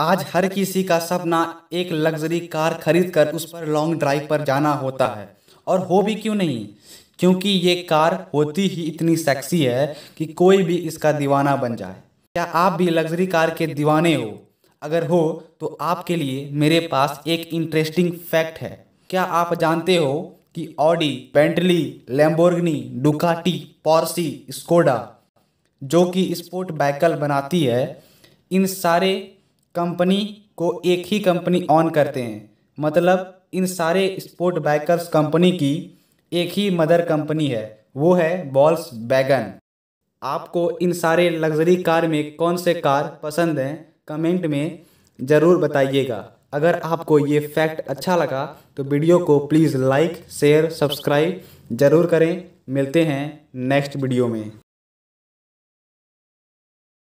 आज हर किसी का सपना एक लग्जरी कार खरीद कर उस पर लॉन्ग ड्राइव पर जाना होता है और हो भी क्यों नहीं क्योंकि ये कार होती ही इतनी सेक्सी है कि कोई भी इसका दीवाना बन जाए क्या आप भी लग्जरी कार के दीवाने हो अगर हो तो आपके लिए मेरे पास एक इंटरेस्टिंग फैक्ट है क्या आप जानते हो कि Audi Bentley Lamborghini Ducati Porsche Skoda जो कि स्पोर्ट बाइकल बनाती है इन सारे कंपनी को एक ही कंपनी ऑन करते हैं मतलब इन सारे स्पोर्ट बाइकर्स कंपनी की एक ही मदर कंपनी है वो है बॉल्स बैगन आपको इन सारे लग्जरी कार में कौन से कार पसंद हैं कमेंट में ज़रूर बताइएगा अगर आपको ये फैक्ट अच्छा लगा तो वीडियो को प्लीज़ लाइक शेयर सब्सक्राइब ज़रूर करें मिलते हैं नेक्स्ट वीडियो में